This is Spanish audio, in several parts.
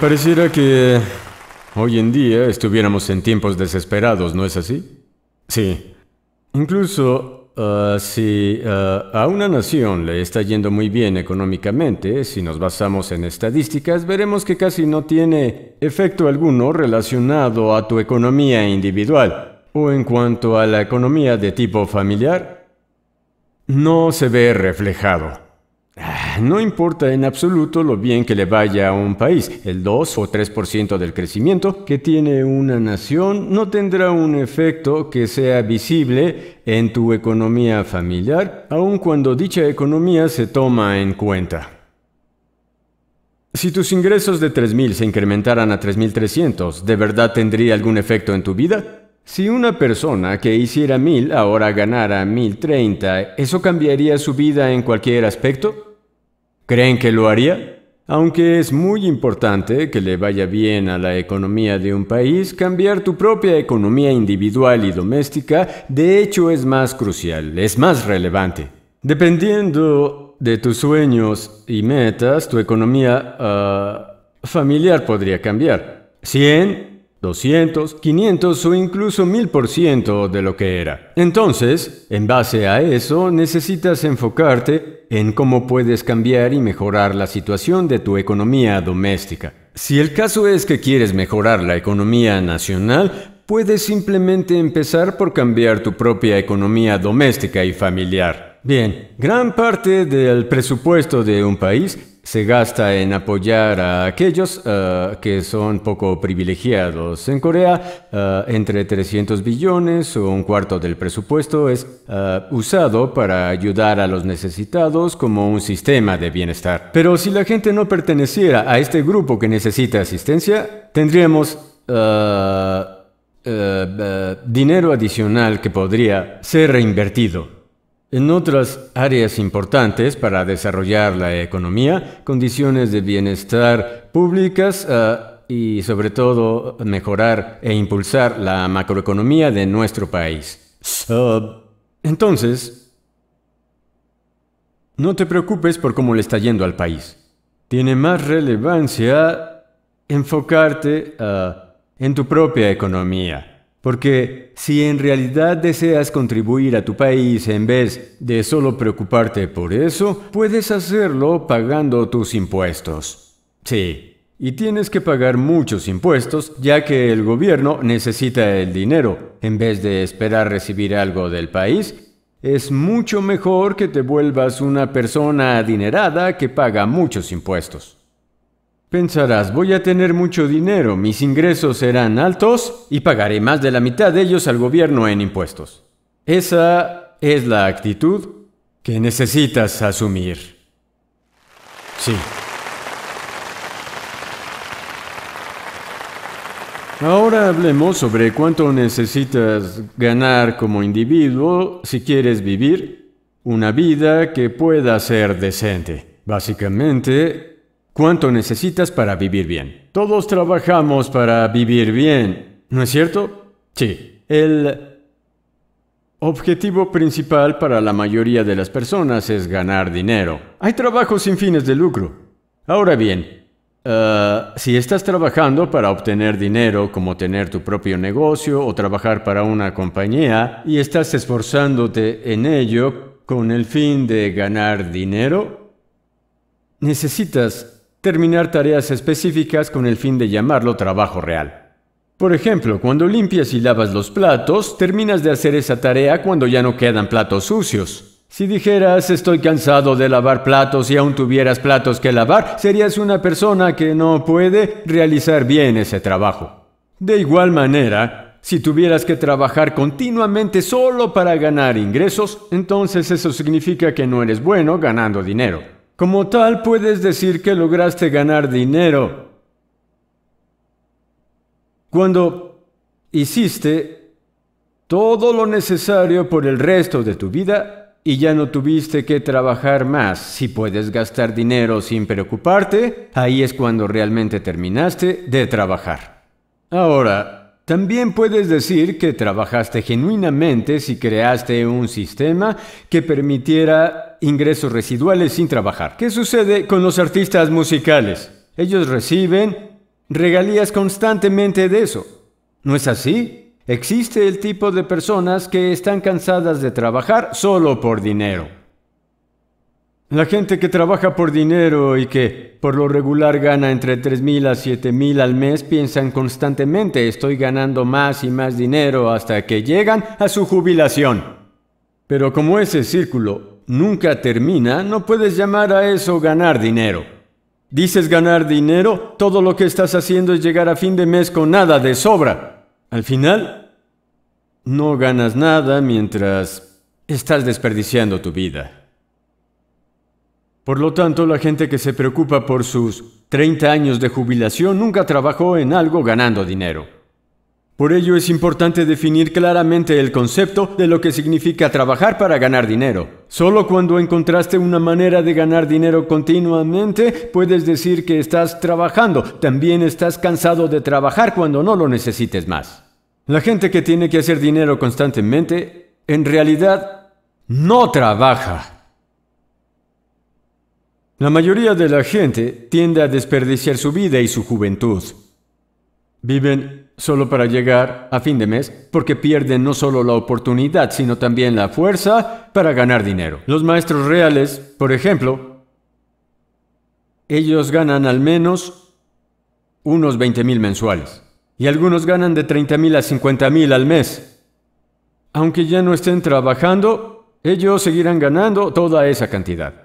Pareciera que hoy en día estuviéramos en tiempos desesperados, ¿no es así? Sí. Incluso ah, si ah, a una nación le está yendo muy bien económicamente, si nos basamos en estadísticas, veremos que casi no tiene efecto alguno relacionado a tu economía individual o en cuanto a la economía de tipo familiar. No se ve reflejado. Ah, no importa en absoluto lo bien que le vaya a un país, el 2 o 3% del crecimiento que tiene una nación no tendrá un efecto que sea visible en tu economía familiar, aun cuando dicha economía se toma en cuenta. Si tus ingresos de 3.000 se incrementaran a 3.300, ¿de verdad tendría algún efecto en tu vida? Si una persona que hiciera 1000 ahora ganara 1030, ¿eso cambiaría su vida en cualquier aspecto? ¿Creen que lo haría? Aunque es muy importante que le vaya bien a la economía de un país, cambiar tu propia economía individual y doméstica de hecho es más crucial, es más relevante. Dependiendo de tus sueños y metas, tu economía ah, familiar podría cambiar. 100, 200, 500 o incluso 1000% de lo que era. Entonces, en base a eso, necesitas enfocarte en cómo puedes cambiar y mejorar la situación de tu economía doméstica. Si el caso es que quieres mejorar la economía nacional, puedes simplemente empezar por cambiar tu propia economía doméstica y familiar. Bien, gran parte del presupuesto de un país se gasta en apoyar a aquellos eh, que son poco privilegiados. En Corea, eh, entre 300 billones o un cuarto del presupuesto es eh, usado para ayudar a los necesitados como un sistema de bienestar. Pero si la gente no perteneciera a este grupo que necesita asistencia, tendríamos... dinero adicional que podría ser reinvertido. En otras áreas importantes para desarrollar la economía, condiciones de bienestar públicas eh, y sobre todo mejorar e impulsar la macroeconomía de nuestro país. Eh, entonces, no te preocupes por cómo le está yendo al país. Tiene más relevancia enfocarte eh, en tu propia economía. Porque si en realidad deseas contribuir a tu país en vez de solo preocuparte por eso, puedes hacerlo pagando tus impuestos. Sí, y tienes que pagar muchos impuestos ya que el gobierno necesita el dinero. En vez de esperar recibir algo del país, es mucho mejor que te vuelvas una persona adinerada que paga muchos impuestos. Pensarás, voy a tener mucho dinero, mis ingresos serán altos y pagaré más de la mitad de ellos al gobierno en impuestos. Esa es la actitud que necesitas asumir. Sí. Ahora hablemos sobre cuánto necesitas ganar como individuo si quieres vivir una vida que pueda ser decente. Básicamente, ¿Cuánto necesitas para vivir bien? Todos trabajamos para vivir bien, ¿no es cierto? Sí. El objetivo principal para la mayoría de las personas es ganar dinero. Hay trabajos sin fines de lucro. Ahora bien, eh, si estás trabajando para obtener dinero, como tener tu propio negocio o trabajar para una compañía, y estás esforzándote en ello con el fin de ganar dinero, necesitas terminar tareas específicas con el fin de llamarlo trabajo real. Por ejemplo, cuando limpias y lavas los platos, terminas de hacer esa tarea cuando ya no quedan platos sucios. Si dijeras estoy cansado de lavar platos y aún tuvieras platos que lavar, serías una persona que no puede realizar bien ese trabajo. De igual manera, si tuvieras que trabajar continuamente solo para ganar ingresos, entonces eso significa que no eres bueno ganando dinero. Como tal, puedes decir que lograste ganar dinero. Cuando hiciste todo lo necesario por el resto de tu vida y ya no tuviste que trabajar más, si puedes gastar dinero sin preocuparte, ahí es cuando realmente terminaste de trabajar. Ahora, también puedes decir que trabajaste genuinamente si creaste un sistema que permitiera ingresos residuales sin trabajar. ¿Qué sucede con los artistas musicales? Ellos reciben regalías constantemente de eso. ¿No es así? Existe el tipo de personas que están cansadas de trabajar solo por dinero. La gente que trabaja por dinero y que por lo regular gana entre 3.000 a 7.000 al mes piensan constantemente estoy ganando más y más dinero hasta que llegan a su jubilación. Pero como ese círculo nunca termina, no puedes llamar a eso ganar dinero. Dices ganar dinero, todo lo que estás haciendo es llegar a fin de mes con nada de sobra. Al final, no ganas nada mientras estás desperdiciando tu vida. Por lo tanto, la gente que se preocupa por sus 30 años de jubilación nunca trabajó en algo ganando dinero. Por ello es importante definir claramente el concepto de lo que significa trabajar para ganar dinero. Solo cuando encontraste una manera de ganar dinero continuamente puedes decir que estás trabajando. También estás cansado de trabajar cuando no lo necesites más. La gente que tiene que hacer dinero constantemente, en realidad, no trabaja. La mayoría de la gente tiende a desperdiciar su vida y su juventud. Viven solo para llegar a fin de mes porque pierden no solo la oportunidad, sino también la fuerza para ganar dinero. Los maestros reales, por ejemplo, ellos ganan al menos unos 20 mil mensuales y algunos ganan de 30 mil a 50 mil al mes. Aunque ya no estén trabajando, ellos seguirán ganando toda esa cantidad.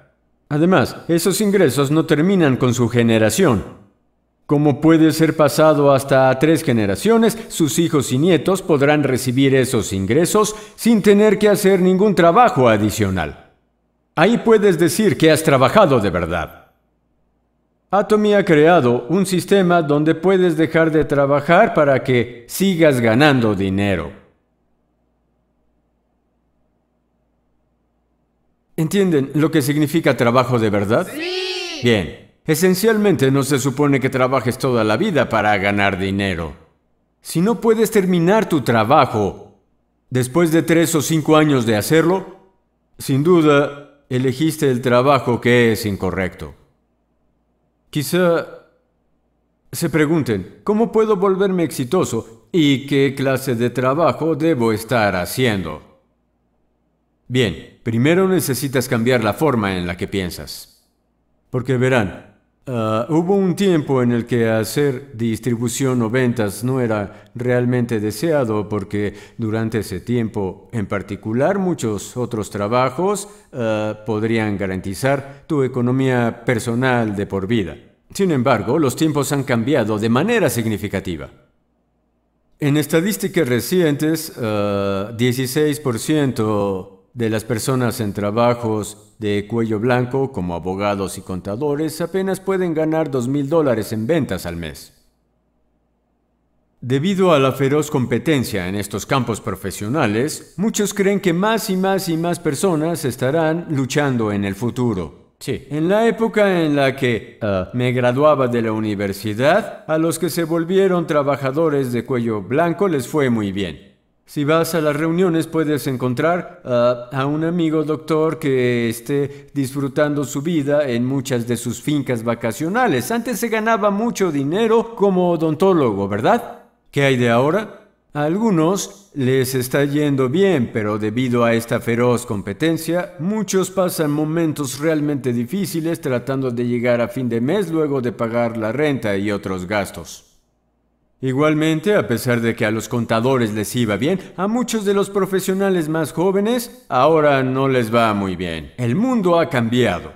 Además, esos ingresos no terminan con su generación. Como puede ser pasado hasta tres generaciones, sus hijos y nietos podrán recibir esos ingresos sin tener que hacer ningún trabajo adicional. Ahí puedes decir que has trabajado de verdad. Atomy ha creado un sistema donde puedes dejar de trabajar para que sigas ganando dinero. ¿Entienden lo que significa trabajo de verdad? Sí. Bien. Esencialmente no se supone que trabajes toda la vida para ganar dinero. Si no puedes terminar tu trabajo después de tres o cinco años de hacerlo, sin duda elegiste el trabajo que es incorrecto. Quizá se pregunten, ¿cómo puedo volverme exitoso y qué clase de trabajo debo estar haciendo? Bien, Primero necesitas cambiar la forma en la que piensas. Porque verán, ah, hubo un tiempo en el que hacer distribución o ventas no era realmente deseado porque durante ese tiempo, en particular, muchos otros trabajos ah, podrían garantizar tu economía personal de por vida. Sin embargo, los tiempos han cambiado de manera significativa. En estadísticas recientes, 16% ah, de las personas en trabajos de cuello blanco como abogados y contadores apenas pueden ganar dos mil dólares en ventas al mes. Debido a la feroz competencia en estos campos profesionales, muchos creen que más y más y más personas estarán luchando en el futuro. Sí, en la época en la que ah. eh, me graduaba de la universidad, a los que se volvieron trabajadores de cuello blanco les fue muy bien. Si vas a las reuniones puedes encontrar ah, a un amigo doctor que esté disfrutando su vida en muchas de sus fincas vacacionales. Antes se ganaba mucho dinero como odontólogo, ¿verdad? ¿Qué hay de ahora? A algunos les está yendo bien, pero debido a esta feroz competencia, muchos pasan momentos realmente difíciles tratando de llegar a fin de mes luego de pagar la renta y otros gastos. Igualmente, a pesar de que a los contadores les iba bien, a muchos de los profesionales más jóvenes ahora no les va muy bien. El mundo ha cambiado.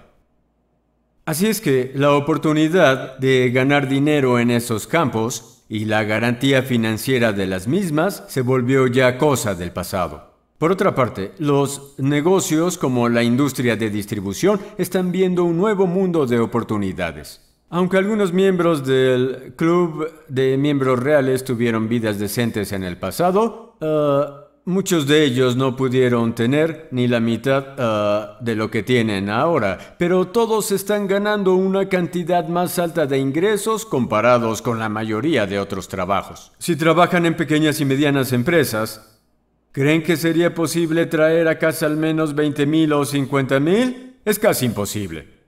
Así es que la oportunidad de ganar dinero en esos campos y la garantía financiera de las mismas se volvió ya cosa del pasado. Por otra parte, los negocios como la industria de distribución están viendo un nuevo mundo de oportunidades. Aunque algunos miembros del club de miembros reales tuvieron vidas decentes en el pasado, eh, muchos de ellos no pudieron tener ni la mitad eh, de lo que tienen ahora, pero todos están ganando una cantidad más alta de ingresos comparados con la mayoría de otros trabajos. Si trabajan en pequeñas y medianas empresas, ¿creen que sería posible traer a casa al menos 20.000 o 50.000? Es casi imposible.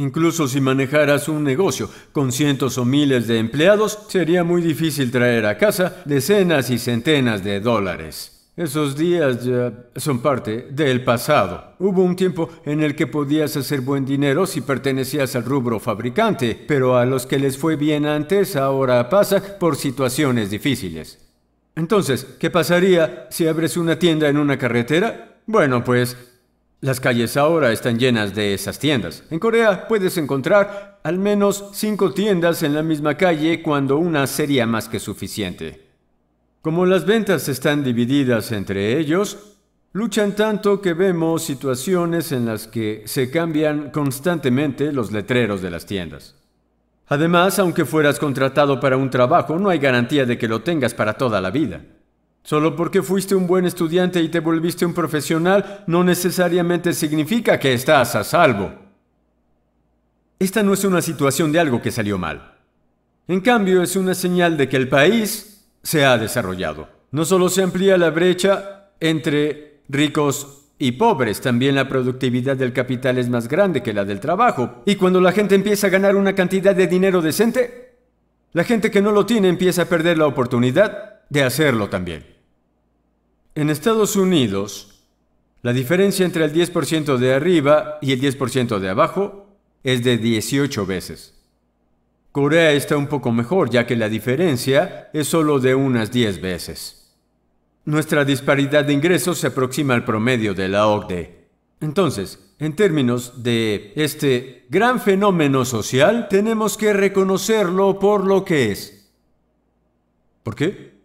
Incluso si manejaras un negocio con cientos o miles de empleados, sería muy difícil traer a casa decenas y centenas de dólares. Esos días ya son parte del pasado. Hubo un tiempo en el que podías hacer buen dinero si pertenecías al rubro fabricante, pero a los que les fue bien antes ahora pasa por situaciones difíciles. Entonces, ¿qué pasaría si abres una tienda en una carretera? Bueno, pues las calles ahora están llenas de esas tiendas. En Corea puedes encontrar al menos cinco tiendas en la misma calle cuando una sería más que suficiente. Como las ventas están divididas entre ellos, luchan tanto que vemos situaciones en las que se cambian constantemente los letreros de las tiendas. Además, aunque fueras contratado para un trabajo, no hay garantía de que lo tengas para toda la vida. Solo porque fuiste un buen estudiante y te volviste un profesional no necesariamente significa que estás a salvo. Esta no es una situación de algo que salió mal. En cambio, es una señal de que el país se ha desarrollado. No solo se amplía la brecha entre ricos y pobres, también la productividad del capital es más grande que la del trabajo. Y cuando la gente empieza a ganar una cantidad de dinero decente, la gente que no lo tiene empieza a perder la oportunidad de hacerlo también. En Estados Unidos, la diferencia entre el 10% de arriba y el 10% de abajo es de 18 veces. Corea está un poco mejor, ya que la diferencia es solo de unas 10 veces. Nuestra disparidad de ingresos se aproxima al promedio de la OCDE. Entonces, en términos de este gran fenómeno social, tenemos que reconocerlo por lo que es. ¿Por qué?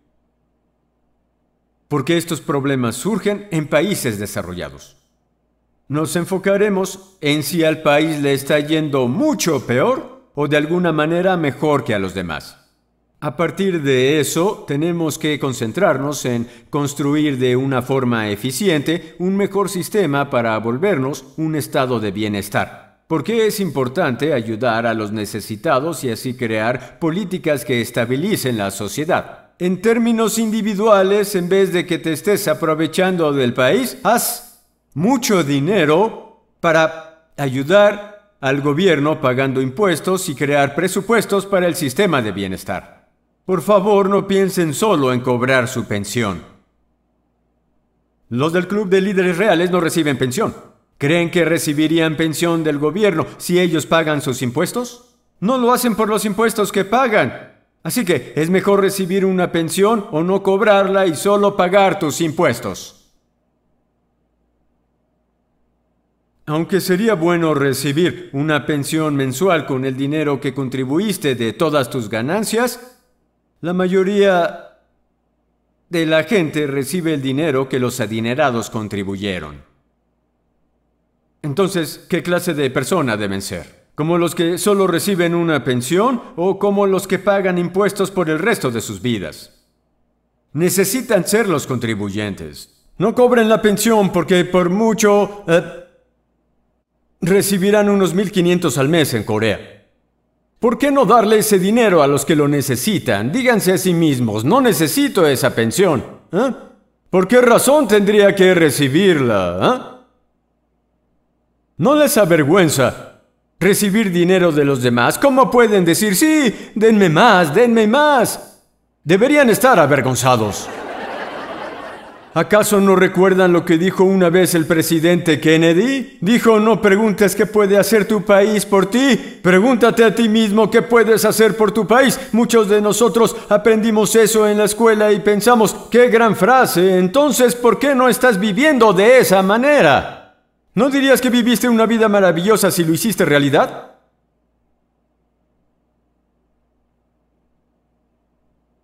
porque estos problemas surgen en países desarrollados. Nos enfocaremos en si al país le está yendo mucho peor o de alguna manera mejor que a los demás. A partir de eso, tenemos que concentrarnos en construir de una forma eficiente un mejor sistema para volvernos un estado de bienestar. Porque es importante ayudar a los necesitados y así crear políticas que estabilicen la sociedad. En términos individuales, en vez de que te estés aprovechando del país, haz mucho dinero para ayudar al gobierno pagando impuestos y crear presupuestos para el sistema de bienestar. Por favor, no piensen solo en cobrar su pensión. Los del Club de Líderes Reales no reciben pensión. ¿Creen que recibirían pensión del gobierno si ellos pagan sus impuestos? No lo hacen por los impuestos que pagan, Así que es mejor recibir una pensión o no cobrarla y solo pagar tus impuestos. Aunque sería bueno recibir una pensión mensual con el dinero que contribuiste de todas tus ganancias, la mayoría de la gente recibe el dinero que los adinerados contribuyeron. Entonces, ¿qué clase de persona deben ser? como los que solo reciben una pensión o como los que pagan impuestos por el resto de sus vidas. Necesitan ser los contribuyentes. No cobren la pensión porque por mucho eh, recibirán unos 1.500 al mes en Corea. ¿Por qué no darle ese dinero a los que lo necesitan? Díganse a sí mismos, no necesito esa pensión. ¿eh? ¿Por qué razón tendría que recibirla? ¿eh? No les avergüenza recibir dinero de los demás, ¿cómo pueden decir, sí, denme más, denme más? Deberían estar avergonzados. ¿Acaso no recuerdan lo que dijo una vez el presidente Kennedy? Dijo, no preguntes qué puede hacer tu país por ti, pregúntate a ti mismo qué puedes hacer por tu país. Muchos de nosotros aprendimos eso en la escuela y pensamos, qué gran frase, entonces, ¿por qué no estás viviendo de esa manera? ¿No dirías que viviste una vida maravillosa si lo hiciste realidad?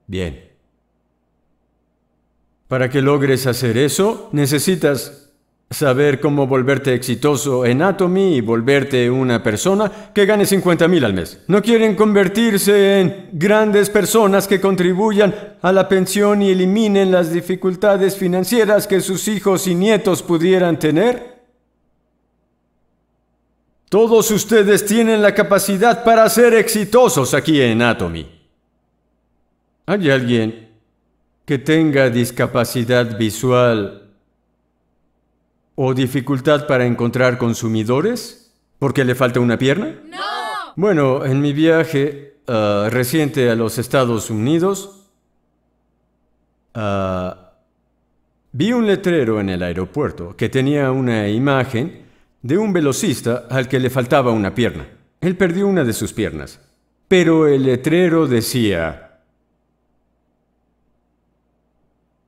Bien. Para que logres hacer eso, necesitas saber cómo volverte exitoso en Atomy y volverte una persona que gane 50 mil al mes. No quieren convertirse en grandes personas que contribuyan a la pensión y eliminen las dificultades financieras que sus hijos y nietos pudieran tener. Todos ustedes tienen la capacidad para ser exitosos aquí en Atomy. ¿Hay alguien que tenga discapacidad visual o dificultad para encontrar consumidores? ¿Porque le falta una pierna? No. Bueno, en mi viaje ah, reciente a los Estados Unidos, ah, vi un letrero en el aeropuerto que tenía una imagen de un velocista al que le faltaba una pierna. Él perdió una de sus piernas, pero el letrero decía,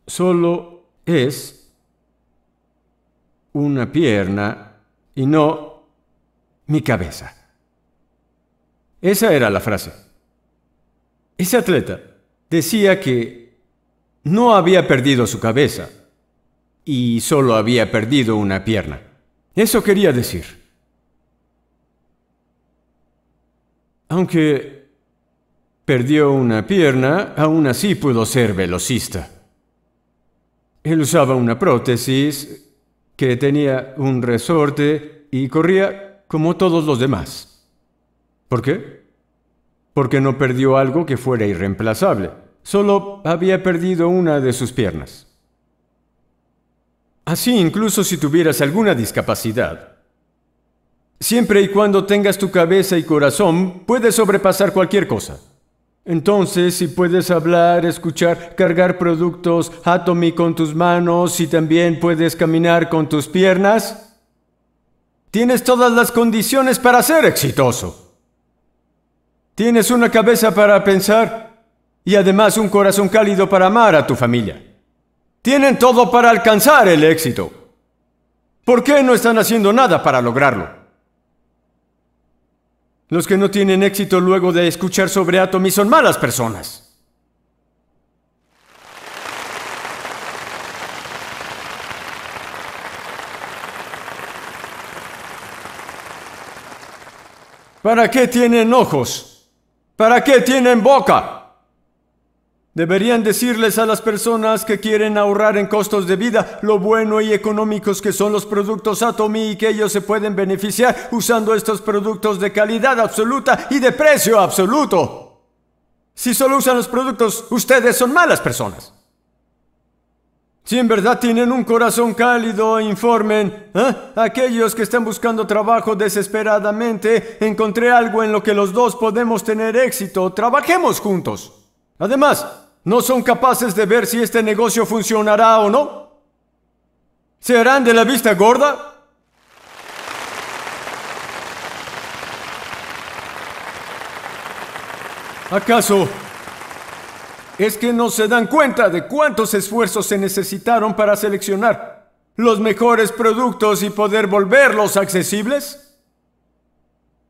solo es una pierna y no mi cabeza. Esa era la frase. Ese atleta decía que no había perdido su cabeza y solo había perdido una pierna. Eso quería decir. Aunque perdió una pierna, aún así pudo ser velocista. Él usaba una prótesis que tenía un resorte y corría como todos los demás. ¿Por qué? Porque no perdió algo que fuera irreemplazable. Solo había perdido una de sus piernas. Así incluso si tuvieras alguna discapacidad. Siempre y cuando tengas tu cabeza y corazón, puedes sobrepasar cualquier cosa. Entonces, si puedes hablar, escuchar, cargar productos, atomy con tus manos y también puedes caminar con tus piernas, tienes todas las condiciones para ser exitoso. Tienes una cabeza para pensar y además un corazón cálido para amar a tu familia. Tienen todo para alcanzar el éxito. ¿Por qué no están haciendo nada para lograrlo? Los que no tienen éxito luego de escuchar sobre Atomy son malas personas. ¿Para qué tienen ojos? ¿Para qué tienen boca? Deberían decirles a las personas que quieren ahorrar en costos de vida lo bueno y económicos que son los productos Atomy y que ellos se pueden beneficiar usando estos productos de calidad absoluta y de precio absoluto. Si solo usan los productos, ustedes son malas personas. Si en verdad tienen un corazón cálido, informen. a ¿eh? Aquellos que están buscando trabajo desesperadamente, encontré algo en lo que los dos podemos tener éxito. Trabajemos juntos. Además, no son capaces de ver si este negocio funcionará o no. ¿Se harán de la vista gorda? ¿Acaso es que no se dan cuenta de cuántos esfuerzos se necesitaron para seleccionar los mejores productos y poder volverlos accesibles?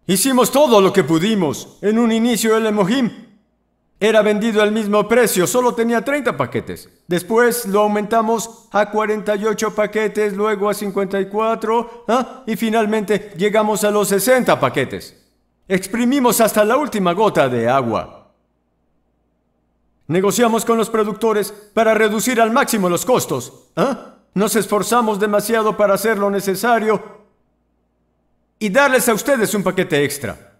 Hicimos todo lo que pudimos en un inicio del Emojim. Era vendido al mismo precio, solo tenía 30 paquetes. Después lo aumentamos a 48 paquetes, luego a 54 ¿ah? y finalmente llegamos a los 60 paquetes. Exprimimos hasta la última gota de agua. Negociamos con los productores para reducir al máximo los costos. ¿ah? Nos esforzamos demasiado para hacer lo necesario y darles a ustedes un paquete extra.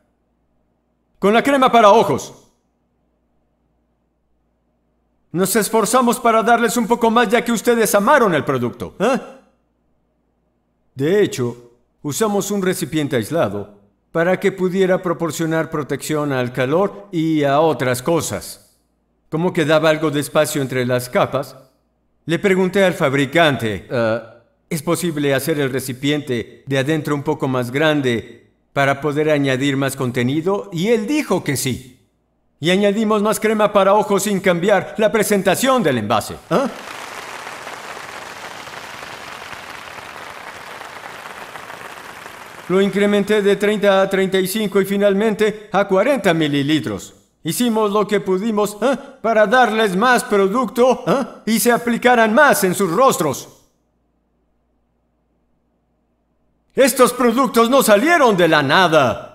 Con la crema para ojos. Nos esforzamos para darles un poco más ya que ustedes amaron el producto. ¿eh? De hecho, usamos un recipiente aislado para que pudiera proporcionar protección al calor y a otras cosas. Como quedaba algo de espacio entre las capas, le pregunté al fabricante, eh, ¿es posible hacer el recipiente de adentro un poco más grande para poder añadir más contenido? Y él dijo que sí. Y añadimos más crema para ojos sin cambiar la presentación del envase. ¿Ah? Lo incrementé de 30 a 35 y finalmente a 40 mililitros. Hicimos lo que pudimos ¿ah? para darles más producto ¿ah? y se aplicaran más en sus rostros. Estos productos no salieron de la nada.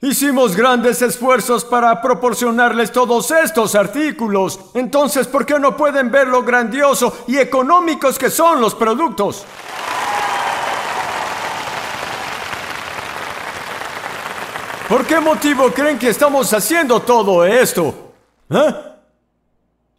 Hicimos grandes esfuerzos para proporcionarles todos estos artículos. Entonces, ¿por qué no pueden ver lo grandioso y económicos que son los productos? ¿Por qué motivo creen que estamos haciendo todo esto? ¿Eh?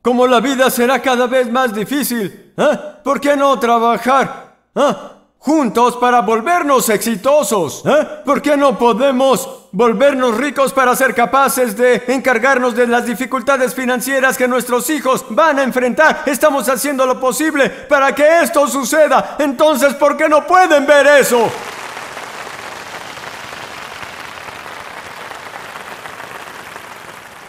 Como la vida será cada vez más difícil, ¿eh? ¿por qué no trabajar ¿Eh? juntos para volvernos exitosos? ¿Eh? ¿Por qué no podemos volvernos ricos para ser capaces de encargarnos de las dificultades financieras que nuestros hijos van a enfrentar. Estamos haciendo lo posible para que esto suceda. Entonces, ¿por qué no pueden ver eso?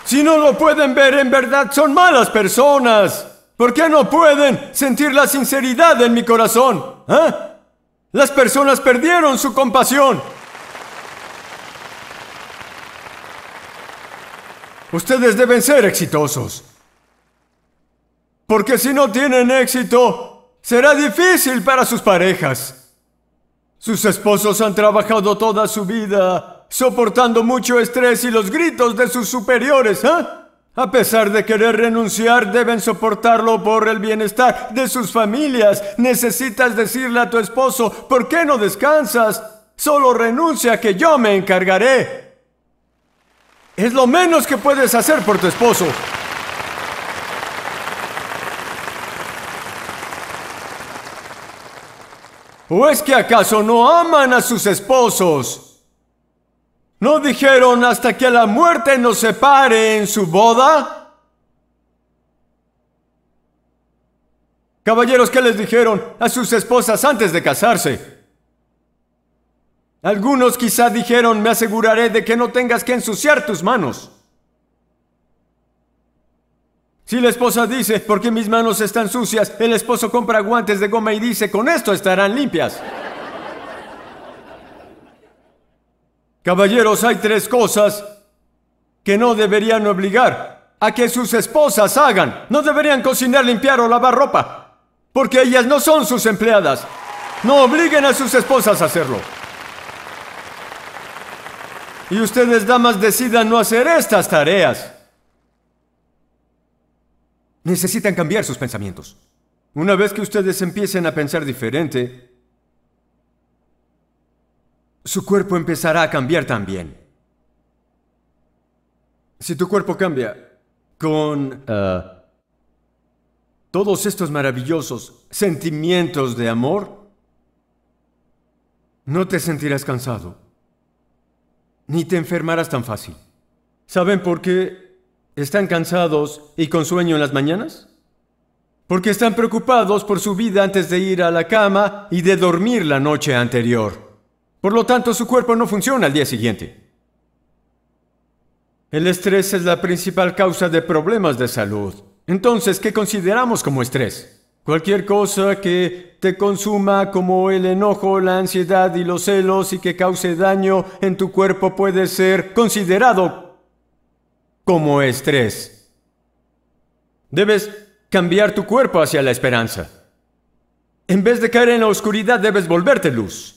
Si no lo pueden ver, en verdad son malas personas. ¿Por qué no pueden sentir la sinceridad en mi corazón? ¿Ah? Las personas perdieron su compasión. Ustedes deben ser exitosos. Porque si no tienen éxito, será difícil para sus parejas. Sus esposos han trabajado toda su vida soportando mucho estrés y los gritos de sus superiores, ¿eh? A pesar de querer renunciar, deben soportarlo por el bienestar de sus familias. Necesitas decirle a tu esposo, ¿por qué no descansas? Solo renuncia que yo me encargaré. Es lo menos que puedes hacer por tu esposo. ¿O es que acaso no aman a sus esposos? ¿No dijeron hasta que la muerte nos separe en su boda? Caballeros, ¿qué les dijeron a sus esposas antes de casarse? Algunos quizá dijeron, me aseguraré de que no tengas que ensuciar tus manos. Si la esposa dice, porque mis manos están sucias, el esposo compra guantes de goma y dice, con esto estarán limpias. Caballeros, hay tres cosas que no deberían obligar a que sus esposas hagan. No deberían cocinar, limpiar o lavar ropa, porque ellas no son sus empleadas. No obliguen a sus esposas a hacerlo y ustedes damas decidan no hacer estas tareas. Necesitan cambiar sus pensamientos. Una vez que ustedes empiecen a pensar diferente, su cuerpo empezará a cambiar también. Si tu cuerpo cambia con eh, todos estos maravillosos sentimientos de amor, no te sentirás cansado ni te enfermarás tan fácil. ¿Saben por qué están cansados y con sueño en las mañanas? Porque están preocupados por su vida antes de ir a la cama y de dormir la noche anterior. Por lo tanto, su cuerpo no funciona al día siguiente. El estrés es la principal causa de problemas de salud. Entonces, ¿qué consideramos como estrés? Cualquier cosa que te consuma como el enojo, la ansiedad y los celos y que cause daño en tu cuerpo puede ser considerado como estrés. Debes cambiar tu cuerpo hacia la esperanza. En vez de caer en la oscuridad debes volverte luz.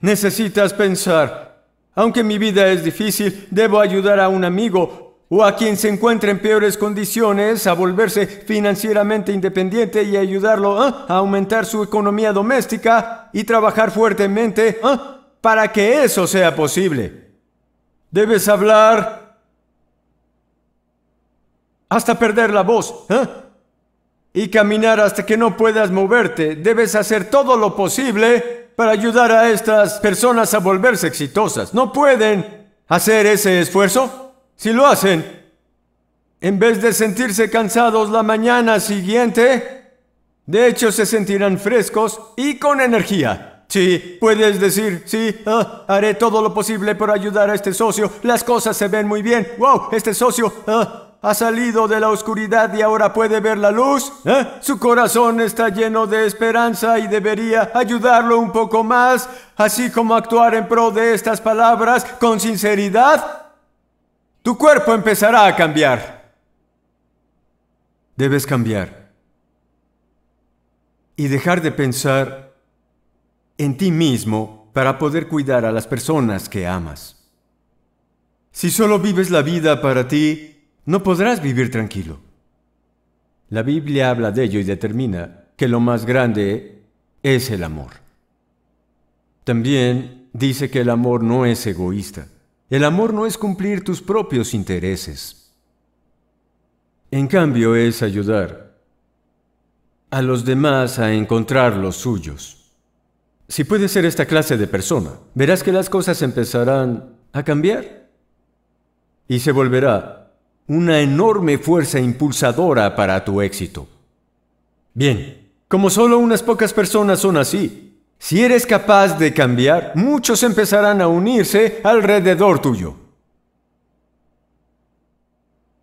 Necesitas pensar, aunque mi vida es difícil, debo ayudar a un amigo o a quien se encuentre en peores condiciones a volverse financieramente independiente y ayudarlo ¿ah? a aumentar su economía doméstica y trabajar fuertemente ¿ah? para que eso sea posible. Debes hablar hasta perder la voz ¿ah? y caminar hasta que no puedas moverte. Debes hacer todo lo posible para ayudar a estas personas a volverse exitosas. ¿No pueden hacer ese esfuerzo? Si lo hacen, en vez de sentirse cansados la mañana siguiente, de hecho se sentirán frescos y con energía. Sí, puedes decir, sí, ah, haré todo lo posible por ayudar a este socio, las cosas se ven muy bien, wow, este socio ah, ha salido de la oscuridad y ahora puede ver la luz, ¿eh? su corazón está lleno de esperanza y debería ayudarlo un poco más, así como actuar en pro de estas palabras con sinceridad. Tu cuerpo empezará a cambiar. Debes cambiar. Y dejar de pensar en ti mismo para poder cuidar a las personas que amas. Si solo vives la vida para ti, no podrás vivir tranquilo. La Biblia habla de ello y determina que lo más grande es el amor. También dice que el amor no es egoísta. El amor no es cumplir tus propios intereses. En cambio es ayudar a los demás a encontrar los suyos. Si puedes ser esta clase de persona, verás que las cosas empezarán a cambiar y se volverá una enorme fuerza impulsadora para tu éxito. Bien, como solo unas pocas personas son así, si eres capaz de cambiar, muchos empezarán a unirse alrededor tuyo.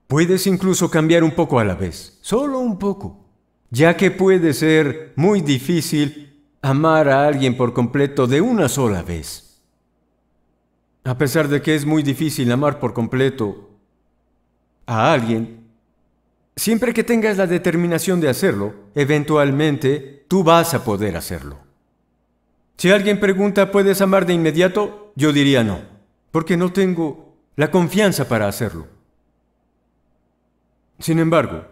Puedes incluso cambiar un poco a la vez, solo un poco, ya que puede ser muy difícil amar a alguien por completo de una sola vez. A pesar de que es muy difícil amar por completo a alguien, siempre que tengas la determinación de hacerlo, eventualmente tú vas a poder hacerlo. Si alguien pregunta, ¿puedes amar de inmediato? Yo diría no, porque no tengo la confianza para hacerlo. Sin embargo,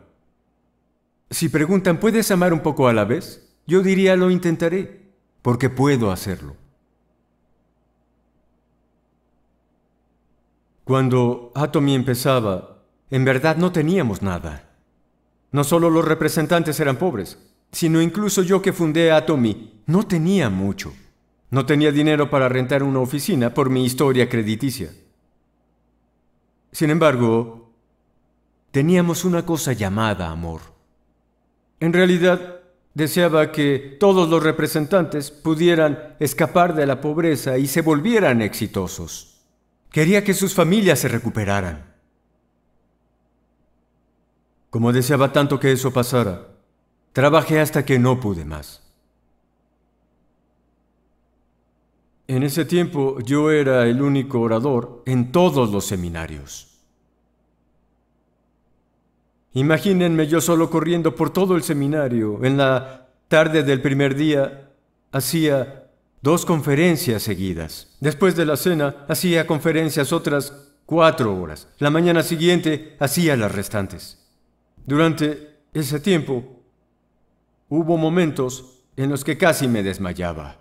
si preguntan, ¿puedes amar un poco a la vez? Yo diría, lo intentaré, porque puedo hacerlo. Cuando Atomy empezaba, en verdad no teníamos nada. No solo los representantes eran pobres, sino incluso yo que fundé Atomy, no tenía mucho. No tenía dinero para rentar una oficina por mi historia crediticia. Sin embargo, teníamos una cosa llamada amor. En realidad, deseaba que todos los representantes pudieran escapar de la pobreza y se volvieran exitosos. Quería que sus familias se recuperaran. Como deseaba tanto que eso pasara, Trabajé hasta que no pude más. En ese tiempo yo era el único orador en todos los seminarios. Imagínense yo solo corriendo por todo el seminario. En la tarde del primer día hacía dos conferencias seguidas. Después de la cena hacía conferencias otras cuatro horas. La mañana siguiente hacía las restantes. Durante ese tiempo Hubo momentos en los que casi me desmayaba.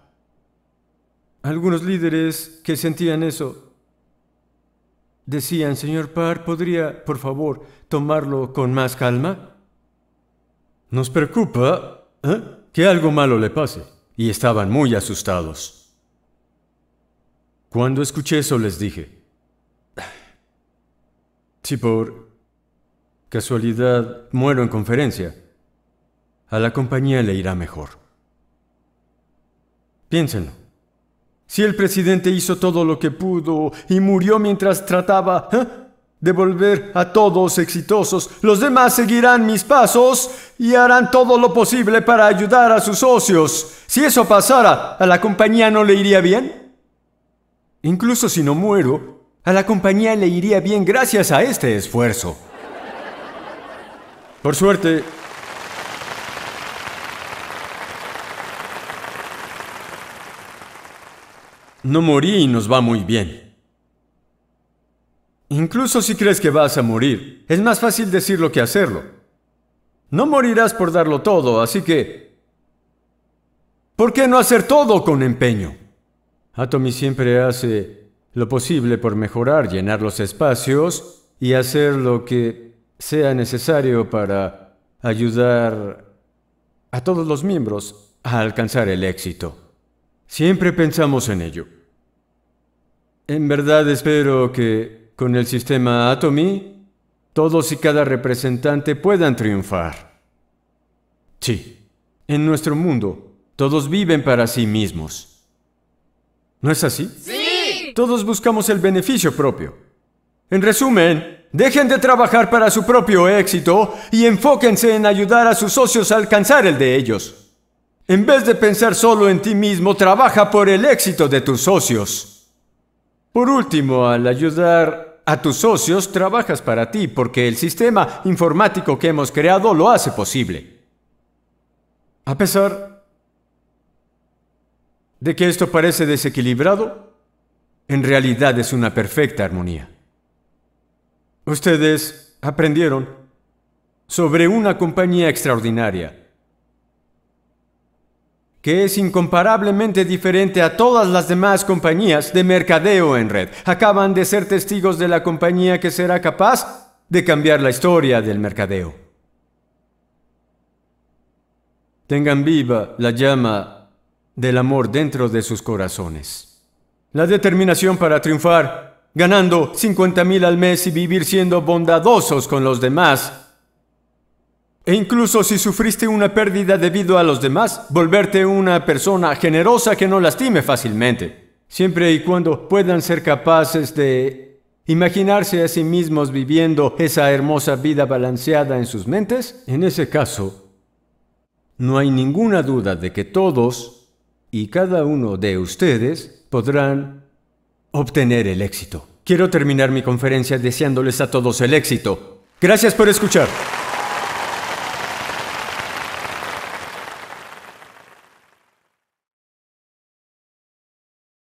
Algunos líderes que sentían eso decían, señor Parr, ¿podría, por favor, tomarlo con más calma? Nos preocupa ¿eh? que algo malo le pase, y estaban muy asustados. Cuando escuché eso les dije, si por casualidad muero en conferencia, a la compañía le irá mejor. Piénsenlo. Si el presidente hizo todo lo que pudo y murió mientras trataba ¿eh? de volver a todos exitosos, los demás seguirán mis pasos y harán todo lo posible para ayudar a sus socios. Si eso pasara, ¿a la compañía no le iría bien? Incluso si no muero, a la compañía le iría bien gracias a este esfuerzo. Por suerte, No morí y nos va muy bien. Incluso si crees que vas a morir, es más fácil decirlo que hacerlo. No morirás por darlo todo, así que... ¿Por qué no hacer todo con empeño? Atomy siempre hace lo posible por mejorar, llenar los espacios y hacer lo que sea necesario para ayudar a todos los miembros a alcanzar el éxito. Siempre pensamos en ello. En verdad espero que con el sistema Atomy todos y cada representante puedan triunfar. Sí, en nuestro mundo todos viven para sí mismos. ¿No es así? Sí. Todos buscamos el beneficio propio. En resumen, dejen de trabajar para su propio éxito y enfóquense en ayudar a sus socios a alcanzar el de ellos. En vez de pensar solo en ti mismo, trabaja por el éxito de tus socios. Por último, al ayudar a tus socios, trabajas para ti porque el sistema informático que hemos creado lo hace posible. A pesar de que esto parece desequilibrado, en realidad es una perfecta armonía. Ustedes aprendieron sobre una compañía extraordinaria que es incomparablemente diferente a todas las demás compañías de mercadeo en red. Acaban de ser testigos de la compañía que será capaz de cambiar la historia del mercadeo. Tengan viva la llama del amor dentro de sus corazones. La determinación para triunfar, ganando 50 mil al mes y vivir siendo bondadosos con los demás, e incluso si sufriste una pérdida debido a los demás, volverte una persona generosa que no lastime fácilmente, siempre y cuando puedan ser capaces de imaginarse a sí mismos viviendo esa hermosa vida balanceada en sus mentes, en ese caso, no hay ninguna duda de que todos y cada uno de ustedes podrán obtener el éxito. Quiero terminar mi conferencia deseándoles a todos el éxito. Gracias por escuchar.